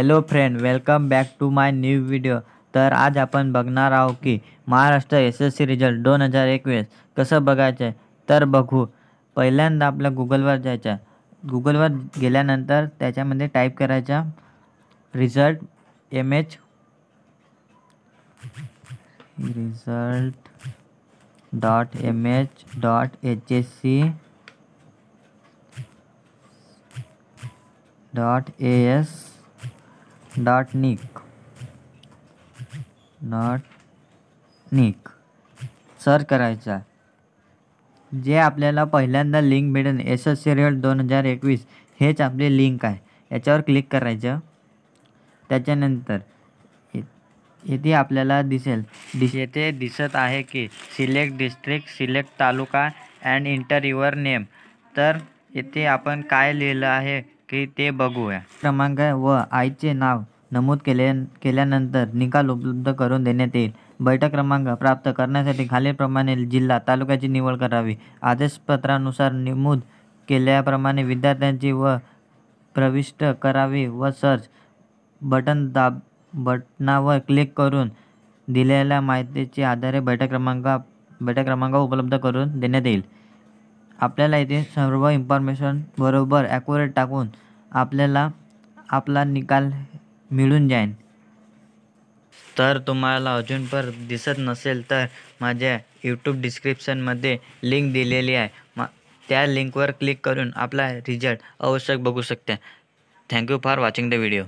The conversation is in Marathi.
hello friend welcome back to my new video तर आज आपण बघणार आहोत की Maharashtra S S C result दोन हजार एकवीस कसं बघायचं आहे तर बघू पहिल्यांदा आपल्या गुगलवर जायचं आहे गुगलवर गेल्यानंतर त्याच्यामध्ये टाईप करायचा result M H result dot M H dot H S C dot A S dot nic dot nic search करायचा जे आपल्याला पहिल्यांदा लिंक मिळेल एस एस सिरियल दोन हजार एकवीस हेच आपली लिंक आहे याच्यावर क्लिक करायचं त्याच्यानंतर येथे आपल्याला दिसेल दिस येथे दिसत आहे की select district select taluka and enter your name तर येथे आपण काय लिहिलं आहे की ते बघूया क्रमांक व आईचे नाव नमूद केले केल्यानंतर निकाल उपलब्ध करून देण्यात येईल बैठक क्रमांक प्राप्त करण्यासाठी खालीलप्रमाणे जिल्हा तालुक्याची निवड करावी आदेशपत्रानुसार नमूद केल्याप्रमाणे विद्यार्थ्यांची व प्रविष्ट करावी व सर्च बटन दाब बटनावर क्लिक करून दिलेल्या माहितीच्या आधारे बैठक क्रमांका बैठक क्रमांक उपलब्ध करून देण्यात येईल आपल्याला इथे सर्व इन्फॉर्मेशन बरोबर ॲक्युरेट टाकून आपल्याला आपला निकाल मिळून जाईन तर तुम्हाला अजून पर दिसत नसेल तर माझ्या यूट्यूब डिस्क्रिप्शनमध्ये लिंक दिलेली आहे मा त्या लिंकवर क्लिक करून आपला रिझल्ट आवश्यक बघू शकता thank you for watching the video